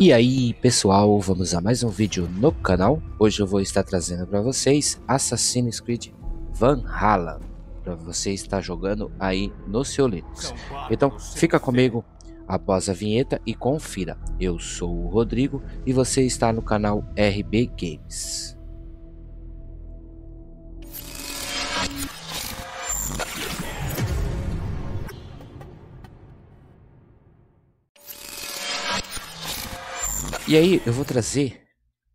E aí pessoal, vamos a mais um vídeo no canal. Hoje eu vou estar trazendo para vocês Assassin's Creed Van Halen, para você estar jogando aí no seu Linux. Então, então fica comigo após a vinheta e confira. Eu sou o Rodrigo e você está no canal RB Games. E aí eu vou trazer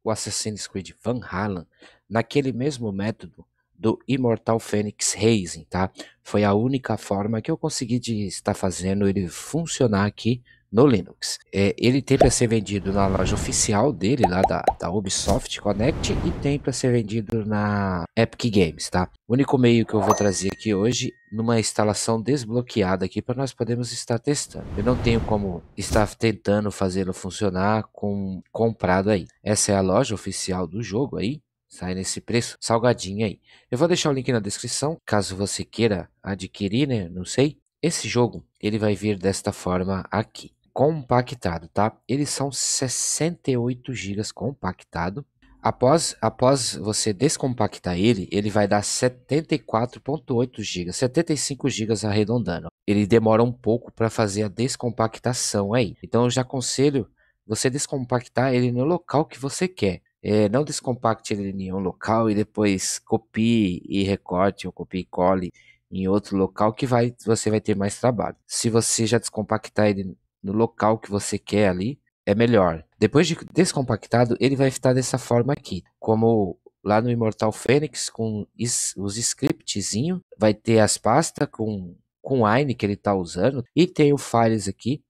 o Assassin's Creed Van Halen naquele mesmo método do Imortal Phoenix Racing, tá? Foi a única forma que eu consegui de estar fazendo ele funcionar aqui no Linux. É, ele tem para ser vendido na loja oficial dele, lá da, da Ubisoft Connect, e tem para ser vendido na Epic Games, tá? O único meio que eu vou trazer aqui hoje, numa instalação desbloqueada aqui, para nós podermos estar testando. Eu não tenho como estar tentando fazê-lo funcionar com comprado aí. Essa é a loja oficial do jogo aí, sai nesse preço salgadinho aí. Eu vou deixar o link na descrição, caso você queira adquirir, né? Não sei. Esse jogo, ele vai vir desta forma aqui compactado, tá? Eles são 68 GB compactado. Após, após você descompactar ele, ele vai dar 74.8 GB, 75 GB arredondando. Ele demora um pouco para fazer a descompactação aí. Então eu já aconselho você descompactar ele no local que você quer. É, não descompacte ele em nenhum local e depois copie e recorte ou copie e cole em outro local que vai, você vai ter mais trabalho. Se você já descompactar ele no local que você quer ali, é melhor. Depois de descompactado, ele vai estar dessa forma aqui, como lá no Imortal Fênix com os scriptzinho, vai ter as pastas com com o que ele está usando e tem o files aqui,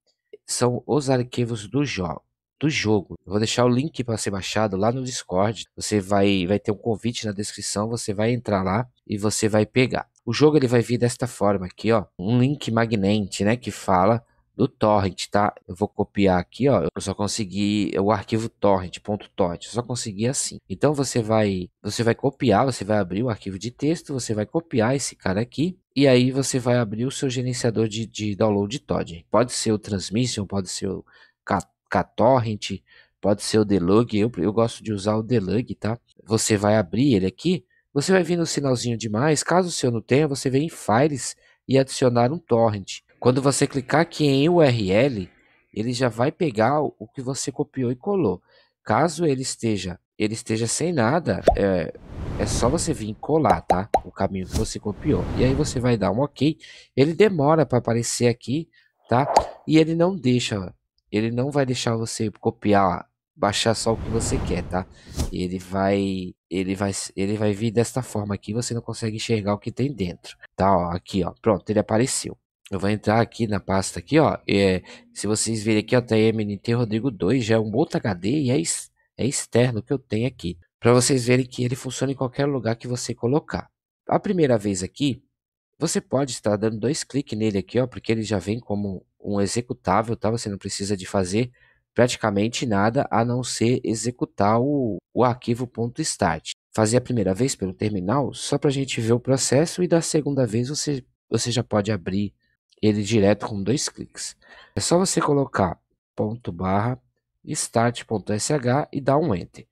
são os arquivos do jogo do jogo. vou deixar o link para ser baixado lá no Discord. Você vai vai ter um convite na descrição, você vai entrar lá e você vai pegar. O jogo ele vai vir desta forma aqui, ó, um link magnente, né, que fala do torrent, tá? Eu vou copiar aqui, ó. Eu só consegui o arquivo torrent.torrent. Só consegui assim. Então você vai, você vai copiar, você vai abrir o arquivo de texto, você vai copiar esse cara aqui e aí você vai abrir o seu gerenciador de, de download de torrent. Pode ser o Transmission, pode ser o KTorrent, pode ser o Delug. Eu, eu gosto de usar o Delug, tá? Você vai abrir ele aqui. Você vai vir no sinalzinho de mais. Caso o seu não tenha, você vem em Files e adicionar um torrent. Quando você clicar aqui em URL, ele já vai pegar o que você copiou e colou. Caso ele esteja, ele esteja sem nada, é, é só você vir colar, tá? O caminho que você copiou. E aí você vai dar um OK. Ele demora para aparecer aqui, tá? E ele não deixa, ele não vai deixar você copiar, baixar só o que você quer, tá? Ele vai, ele vai, ele vai vir desta forma aqui, você não consegue enxergar o que tem dentro, tá? Ó, aqui, ó, pronto, ele apareceu. Eu vou entrar aqui na pasta aqui, ó. É, se vocês verem aqui, ó, TMNT tá Rodrigo 2 já é um outro HD e é, é externo que eu tenho aqui. Para vocês verem que ele funciona em qualquer lugar que você colocar. A primeira vez aqui, você pode estar dando dois cliques nele aqui, ó, porque ele já vem como um executável, tá? Você não precisa de fazer praticamente nada a não ser executar o, o arquivo .start. Fazer a primeira vez pelo terminal só para a gente ver o processo e da segunda vez você, você já pode abrir ele direto com dois cliques. É só você colocar ponto barra start.sh e dar um enter.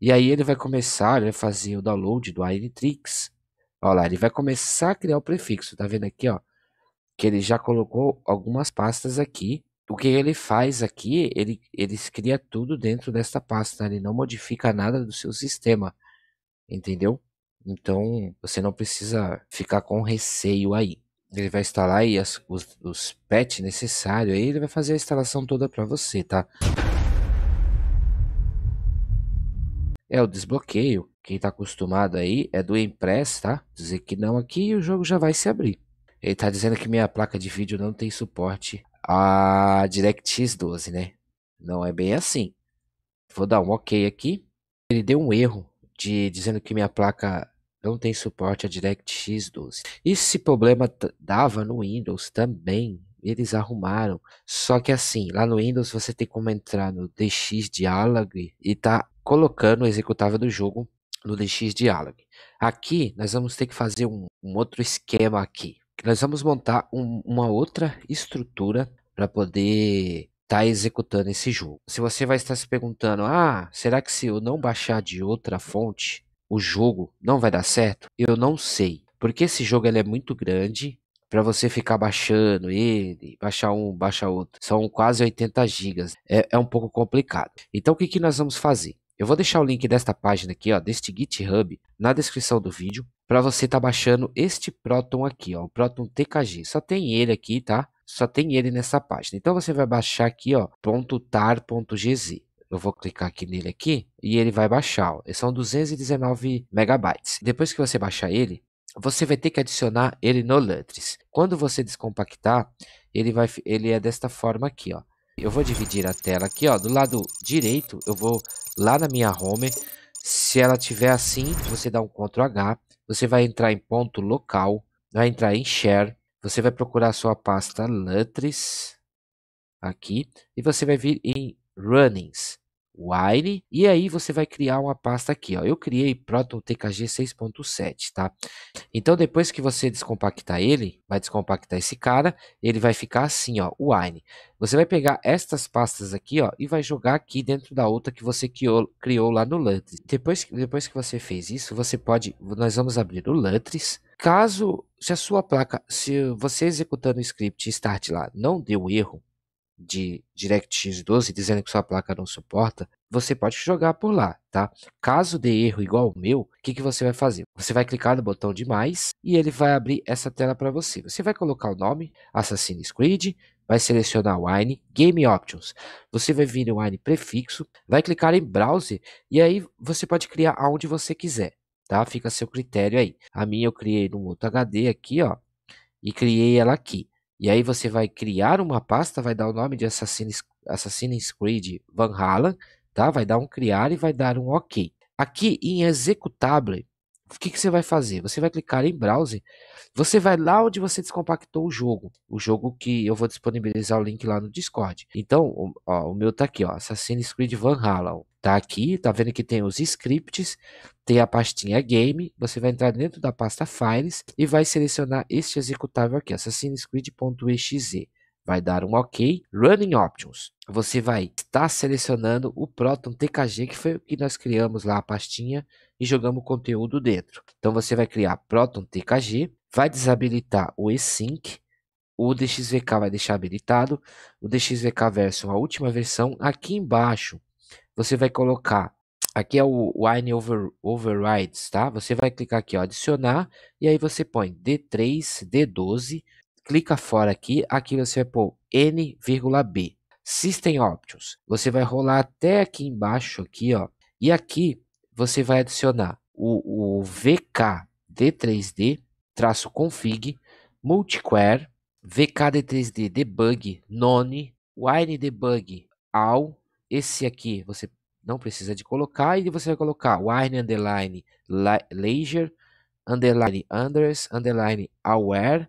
E aí ele vai começar, a fazer o download do Irontrix. Olha lá, ele vai começar a criar o prefixo, tá vendo aqui, ó? Que ele já colocou algumas pastas aqui. O que ele faz aqui, ele, ele cria tudo dentro desta pasta, ele não modifica nada do seu sistema, entendeu? Então, você não precisa ficar com receio aí ele vai instalar aí as, os, os patch necessários, aí ele vai fazer a instalação toda para você, tá? É o desbloqueio, quem tá acostumado aí é do Impress, tá? Dizer que não aqui e o jogo já vai se abrir. Ele tá dizendo que minha placa de vídeo não tem suporte a DirectX 12, né? Não é bem assim. Vou dar um ok aqui. Ele deu um erro de dizendo que minha placa não tem suporte a DirectX 12. Esse problema dava no Windows também, eles arrumaram. Só que assim, lá no Windows você tem como entrar no DX Dialog e tá colocando o executável do jogo no DX Dialog. Aqui nós vamos ter que fazer um, um outro esquema aqui. Nós vamos montar um, uma outra estrutura para poder estar tá executando esse jogo. Se você vai estar se perguntando, ah, será que se eu não baixar de outra fonte, o jogo não vai dar certo? Eu não sei. Porque esse jogo ele é muito grande para você ficar baixando ele, baixar um, baixar outro. São quase 80 gigas. É, é um pouco complicado. Então o que, que nós vamos fazer? Eu vou deixar o link desta página aqui, ó, deste GitHub, na descrição do vídeo, para você estar tá baixando este Proton aqui, ó, o Proton TKG. Só tem ele aqui, tá? Só tem ele nessa página. Então você vai baixar aqui, ó, .tar.gz. Eu vou clicar aqui nele aqui e ele vai baixar. Ó. São 219 megabytes. Depois que você baixar ele, você vai ter que adicionar ele no Lutris. Quando você descompactar, ele, vai, ele é desta forma aqui, ó. Eu vou dividir a tela aqui, ó. Do lado direito, eu vou lá na minha home. Se ela tiver assim, você dá um Ctrl H. Você vai entrar em ponto local. Vai entrar em share. Você vai procurar a sua pasta Lutris. Aqui. E você vai vir em runnings. Wine. E aí você vai criar uma pasta aqui, ó. Eu criei Proton TKG 6.7, tá? Então depois que você descompactar ele, vai descompactar esse cara, ele vai ficar assim, ó, Wine. Você vai pegar estas pastas aqui, ó, e vai jogar aqui dentro da outra que você criou, criou lá no Lutris. Depois, depois que você fez isso, você pode, nós vamos abrir o Lutris. Caso, se a sua placa, se você executando o script start lá não deu erro, de DirectX 12 dizendo que sua placa não suporta, você pode jogar por lá, tá? Caso dê erro igual o meu, o que, que você vai fazer? Você vai clicar no botão de mais e ele vai abrir essa tela para você. Você vai colocar o nome Assassin's Creed, vai selecionar o Wine, Game Options. Você vai vir no Wine prefixo, vai clicar em Browser e aí você pode criar aonde você quiser, tá? Fica a seu critério aí. A minha eu criei no outro HD aqui, ó, e criei ela aqui. E aí você vai criar uma pasta, vai dar o nome de Assassin's, Assassin's Creed Halen, tá? Vai dar um criar e vai dar um OK. Aqui em Executable, o que, que você vai fazer? Você vai clicar em browser, você vai lá onde você descompactou o jogo, o jogo que eu vou disponibilizar o link lá no Discord. Então, ó, o meu tá aqui, ó, Assassin's Creed Van Halen. Tá aqui, tá vendo que tem os scripts, tem a pastinha game, você vai entrar dentro da pasta files e vai selecionar este executável aqui, Assassin's Creed.exe. Vai dar um OK. Running Options. Você vai estar selecionando o Proton TKG, que foi o que nós criamos lá a pastinha e jogamos o conteúdo dentro. Então você vai criar Proton TKG, vai desabilitar o async, o DXVK vai deixar habilitado, o DXVK version, a última versão, aqui embaixo você vai colocar. Aqui é o Wine over, Overrides, tá? Você vai clicar aqui, ó, adicionar, e aí você põe D3, D12, clica fora aqui, aqui você vai pôr N,B. System Options, você vai rolar até aqui embaixo, aqui, ó, e aqui você vai adicionar o, o VK D3D, traço config, multiquare, VKD3D debug, none, wine debug, all, esse aqui você não precisa de colocar e você vai colocar wine underline leisure underline unders underline aware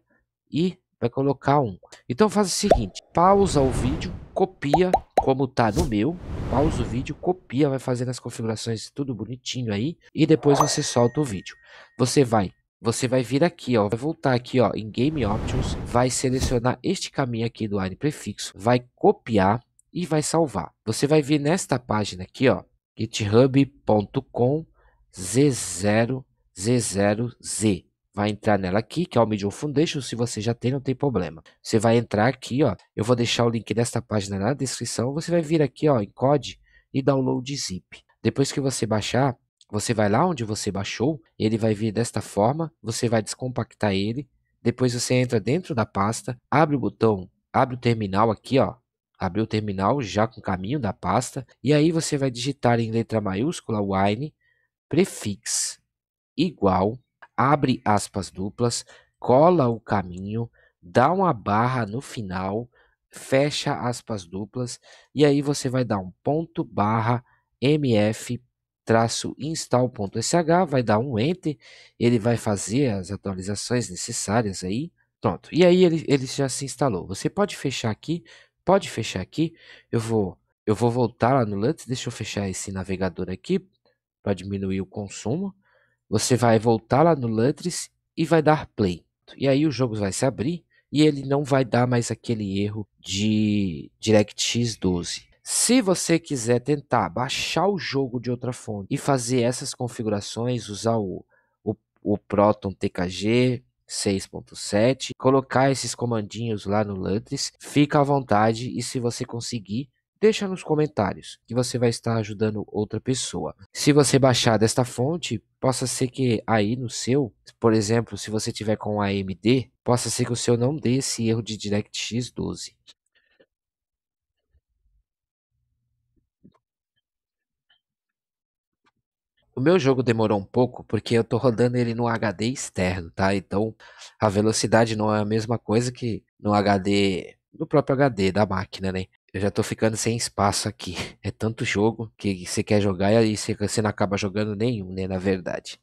e vai colocar um. Então faz o seguinte, pausa o vídeo, copia como tá no meu, pausa o vídeo, copia, vai fazendo as configurações tudo bonitinho aí e depois você solta o vídeo. Você vai você vai vir aqui, ó, vai voltar aqui, ó, em Game Options, vai selecionar este caminho aqui do Wine Prefixo, vai copiar, e vai salvar. Você vai vir nesta página aqui, ó, github.com z0z0z. Vai entrar nela aqui, que é o Medium Foundation. Se você já tem, não tem problema. Você vai entrar aqui, ó. Eu vou deixar o link desta página na descrição. Você vai vir aqui, ó, em code e download zip. Depois que você baixar, você vai lá onde você baixou. Ele vai vir desta forma. Você vai descompactar ele. Depois você entra dentro da pasta, abre o botão, abre o terminal aqui, ó, abrir o terminal já com o caminho da pasta e aí você vai digitar em letra maiúscula wine prefix igual, abre aspas duplas, cola o caminho, dá uma barra no final, fecha aspas duplas e aí você vai dar um ponto barra mf traço install.sh, vai dar um enter, ele vai fazer as atualizações necessárias aí. Pronto, e aí ele, ele já se instalou. Você pode fechar aqui Pode fechar aqui. Eu vou, eu vou voltar lá no Lutz. Deixa eu fechar esse navegador aqui para diminuir o consumo. Você vai voltar lá no Lutris e vai dar play. E aí o jogo vai se abrir e ele não vai dar mais aquele erro de DirectX 12. Se você quiser tentar baixar o jogo de outra fonte e fazer essas configurações, usar o, o, o Proton TKG, 6.7, colocar esses comandinhos lá no Lutris, fica à vontade e se você conseguir, deixa nos comentários que você vai estar ajudando outra pessoa. Se você baixar desta fonte, possa ser que aí no seu, por exemplo, se você tiver com AMD, possa ser que o seu não dê esse erro de DirectX 12. O meu jogo demorou um pouco porque eu tô rodando ele no HD externo, tá? Então a velocidade não é a mesma coisa que no HD, no próprio HD da máquina, né? Eu já tô ficando sem espaço aqui. É tanto jogo que você quer jogar e aí você, você não acaba jogando nenhum, né? Na verdade.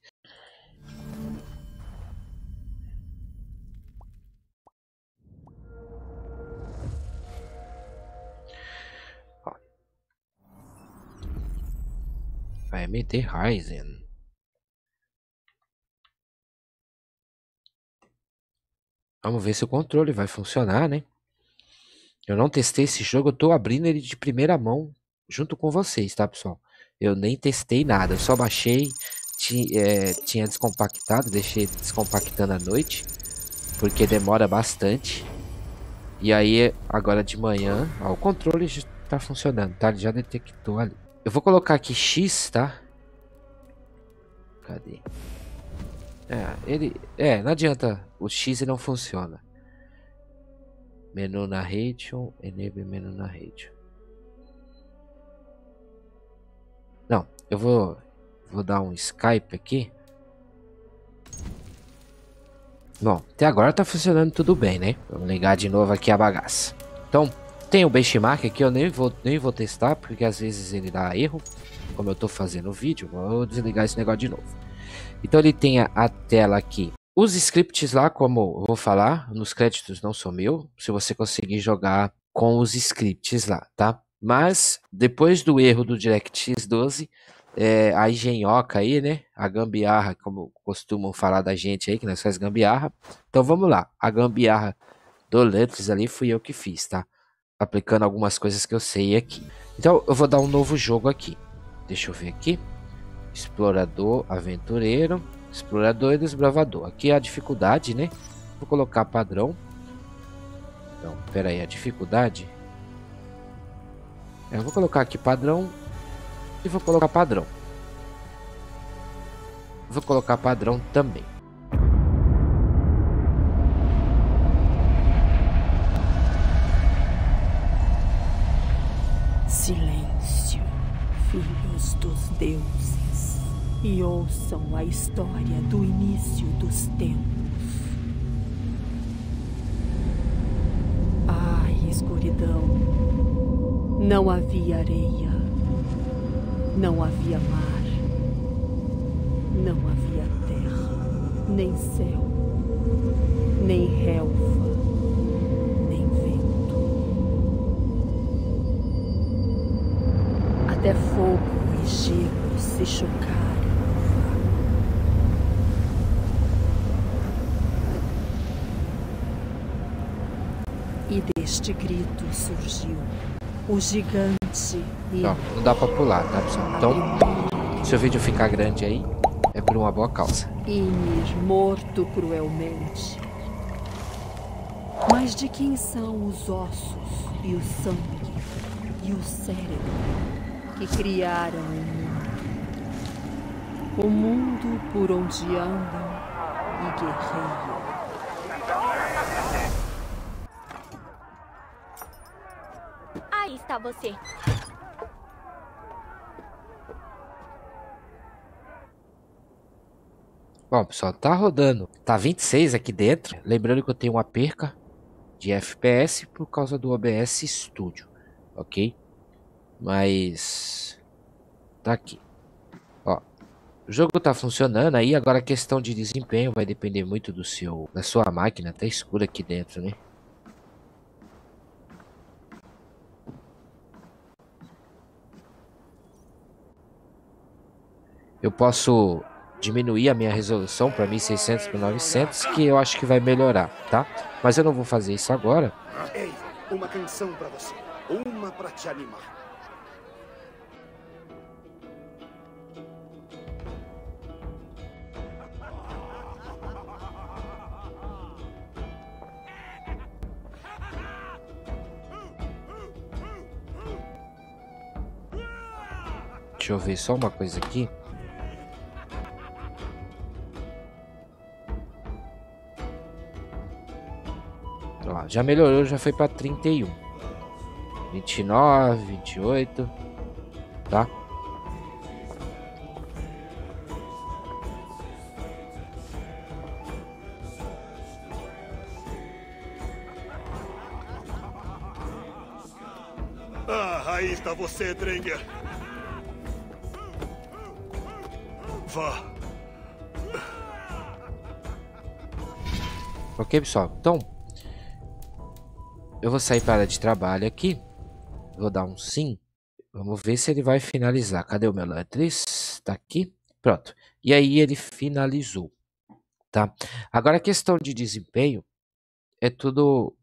vai meter Ryzen. Vamos ver se o controle vai funcionar, né? Eu não testei esse jogo, eu tô abrindo ele de primeira mão junto com vocês, tá, pessoal? Eu nem testei nada, eu só baixei, tinha, é, tinha descompactado, deixei descompactando à noite, porque demora bastante. E aí, agora de manhã, ó, o controle está funcionando, tá? Ele já detectou ali. Eu vou colocar aqui X, tá? Cadê? É, ele... É, não adianta. O X não funciona. Menu Narration, Enable Menu Narration. Não, eu vou... Vou dar um Skype aqui. Bom, até agora tá funcionando tudo bem, né? Vamos ligar de novo aqui a bagaça. Então, tem o benchmark aqui, eu nem vou, nem vou testar, porque às vezes ele dá erro, como eu estou fazendo o vídeo, vou desligar esse negócio de novo. Então ele tem a, a tela aqui. Os scripts lá, como eu vou falar, nos créditos não sou meu, se você conseguir jogar com os scripts lá, tá? Mas, depois do erro do DirectX 12, é, a engenhoca aí, né? A gambiarra, como costumam falar da gente aí, que nós faz gambiarra. Então vamos lá. A gambiarra do Lutz ali fui eu que fiz, tá? aplicando algumas coisas que eu sei aqui. Então eu vou dar um novo jogo aqui. Deixa eu ver aqui. Explorador, aventureiro, explorador e desbravador. Aqui é a dificuldade, né? Vou colocar padrão. Então, pera aí, a dificuldade. É, eu vou colocar aqui padrão e vou colocar padrão. Vou colocar padrão também. filhos dos deuses e ouçam a história do início dos tempos. Ai, escuridão! Não havia areia, não havia mar, não havia terra, nem céu, nem relva divergiram, se chocaram. E deste grito surgiu o gigante. Não, não dá pra pular, tá pessoal? Então, se o vídeo ficar grande aí, é por uma boa causa. Inir morto cruelmente. Mas de quem são os ossos e o sangue e o cérebro que criaram o mundo, o mundo por onde andam e guerreiam. Aí está você. Bom, pessoal, tá rodando. Tá 26 aqui dentro. Lembrando que eu tenho uma perca de FPS por causa do OBS Studio, ok? Mas tá aqui. Ó, o jogo tá funcionando aí, agora a questão de desempenho vai depender muito do seu da sua máquina, tá escuro aqui dentro, né? Eu posso diminuir a minha resolução para 1600 para 900, que eu acho que vai melhorar, tá? Mas eu não vou fazer isso agora. Ei, uma canção para você, uma para te animar. Deixa eu ver só uma coisa aqui. Lá, já melhorou, já foi para 31. 29, 28, tá? Ah, aí está você, Drenger. Vá. Ok, pessoal. Então, eu vou sair para a área de trabalho aqui. Vou dar um sim. Vamos ver se ele vai finalizar. Cadê o meu Lantriz? Está aqui. Pronto. E aí ele finalizou. Tá? Agora a questão de desempenho é tudo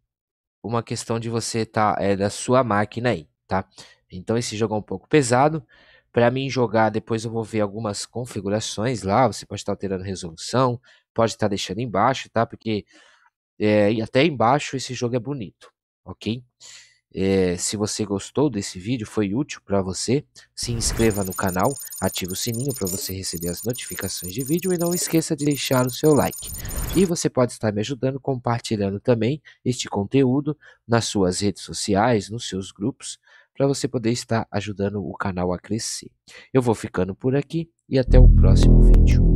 uma questão de você tá é da sua máquina aí, tá? Então esse jogo é um pouco pesado. Para mim jogar, depois eu vou ver algumas configurações lá. Você pode estar tá alterando resolução, pode estar tá deixando embaixo, tá? Porque é, até embaixo esse jogo é bonito, ok? É, se você gostou desse vídeo, foi útil para você, se inscreva no canal, ative o sininho para você receber as notificações de vídeo e não esqueça de deixar o seu like. E você pode estar me ajudando compartilhando também este conteúdo nas suas redes sociais, nos seus grupos, para você poder estar ajudando o canal a crescer. Eu vou ficando por aqui e até o próximo vídeo.